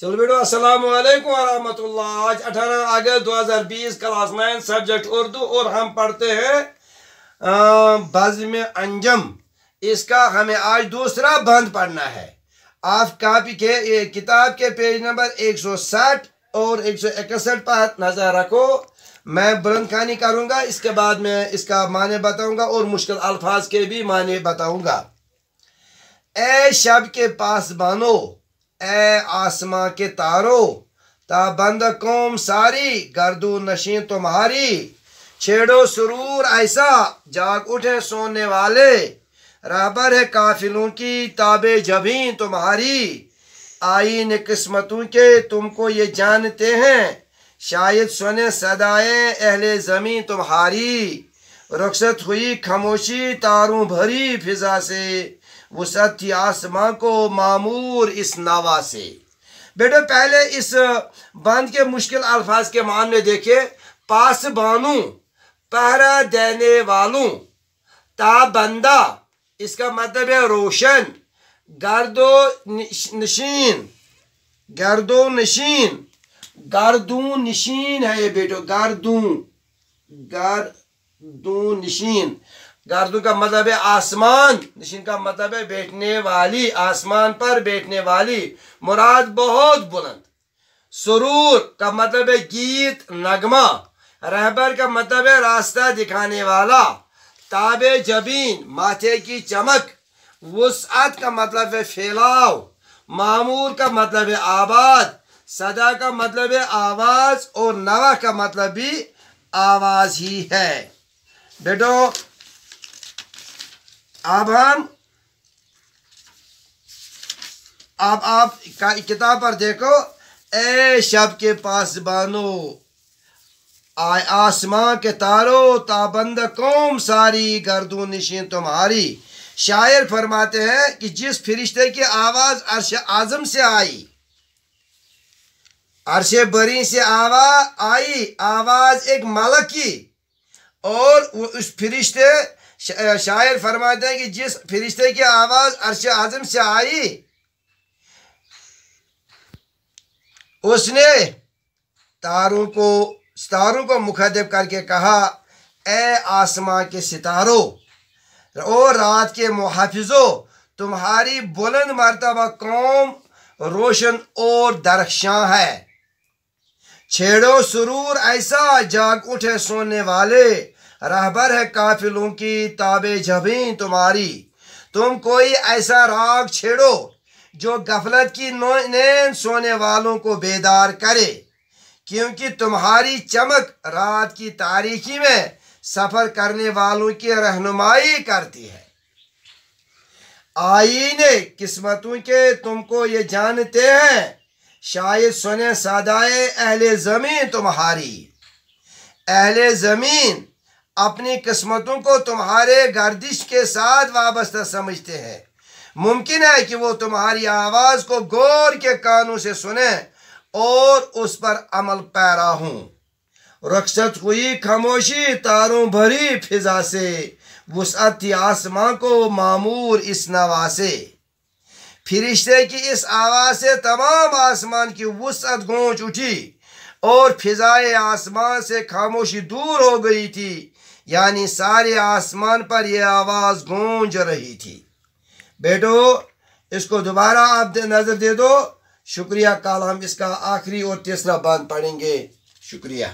चलो बेटो असल वरहमतुल्ला आज 18 अगस्त 2020 क्लास नाइन सब्जेक्ट उर्दू और हम पढ़ते हैं बज़म अंजम इसका हमें आज दूसरा बंद पढ़ना है आप कापी के किताब के पेज नंबर 160 और एक सौ इकसठ पर नज़र रखो मैं बुलंद खानी करूँगा इसके बाद मैं इसका माने बताऊँगा और मुश्किल अल्फाज के भी माने बताऊँगा ए शब के पास बानो ए आसमां के तारो ताबंद कौम सारी गर्दो नशी तुम्हारी छेड़ो सुरूर ऐसा जाग उठे सोने वाले राबर है काफिलों की ताबे जभी तुम्हारी आईन किस्मतों के तुमको ये जानते हैं शायद सुने सदाए अहले जमी तुम्हारी रुखसत हुई खामोशी तारों भरी फिजा से वसत आसमां को मामूर इस नावा से बेटे पहले इस बंद के मुश्किल अल्फाज के मामले देखे पास बानू पहरा देने वालों ताबंदा इसका मतलब है रोशन गर्दो नशीन गर्दो नशीन गर्दू नशीन है ये बेटो गर्दू गर्दू नशीन गार्दू का मतलब है आसमान निशिन का मतलब है बैठने वाली आसमान पर बैठने वाली मुराद बहुत बुलंद सुरूर का मतलब है गीत नगमा रहबर का मतलब है रास्ता दिखाने वाला ताबे जबीन माथे की चमक वसअत का मतलब है फैलाव मामूर का मतलब है आबाद सदा का मतलब है आवाज़ और नवा का मतलब भी आवाज़ ही है बेटो अब हम अब आप किताब पर देखो ए शब के पास बानो आए आसमां के तारो ताबंद कौम सारी गर्दू निशी तुम्हारी शायर फरमाते हैं कि जिस फरिश्ते की आवाज़ अरश आज़म से आई अरश बरी से आवा आई आवाज़ एक मलक की और उस फरिश्ते शायर फरमाते हैं कि जिस फरिश्ते की आवाज़ अरश आजम से आई उसने तारों को सितारों को मुखदब करके कहा ए आसमां के सितारों और रात के मुहाफिजो तुम्हारी बुलंद मरतबा कौम रोशन और दरख्शां है छेड़ो सुरूर ऐसा जाग उठे सोने वाले रहबर है काफिलों की ताबे जबी तुम्हारी तुम कोई ऐसा राग छेड़ो जो गफलत की नैन सोने वालों को बेदार करे क्योंकि तुम्हारी चमक रात की तारीखी में सफ़र करने वालों की रहनुमाई करती है आईने किस्मतों के तुमको ये जानते हैं शायद सुने सदाए अहले ज़मीन तुम्हारी अहले ज़मीन अपनी किस्मतों को तुम्हारे गर्दिश के साथ वाबस्ता समझते हैं मुमकिन है कि वो तुम्हारी आवाज़ को गौर के कानों से सुने और उस पर अमल पैरा हूं रक्षत हुई खामोशी तारों भरी फिजा से वसअत आसमां को मामूर इस नवा से फिरिश्ते की इस आवाज़ से तमाम आसमान की वसअत गूंज उठी और फिजाए आसमान से खामोशी दूर हो गई थी यानी सारे आसमान पर यह आवाज़ गूंज रही थी बेटो इसको दोबारा आप दे नज़र दे दो शुक्रिया कल हम इसका आखिरी और तीसरा बांध पढ़ेंगे शुक्रिया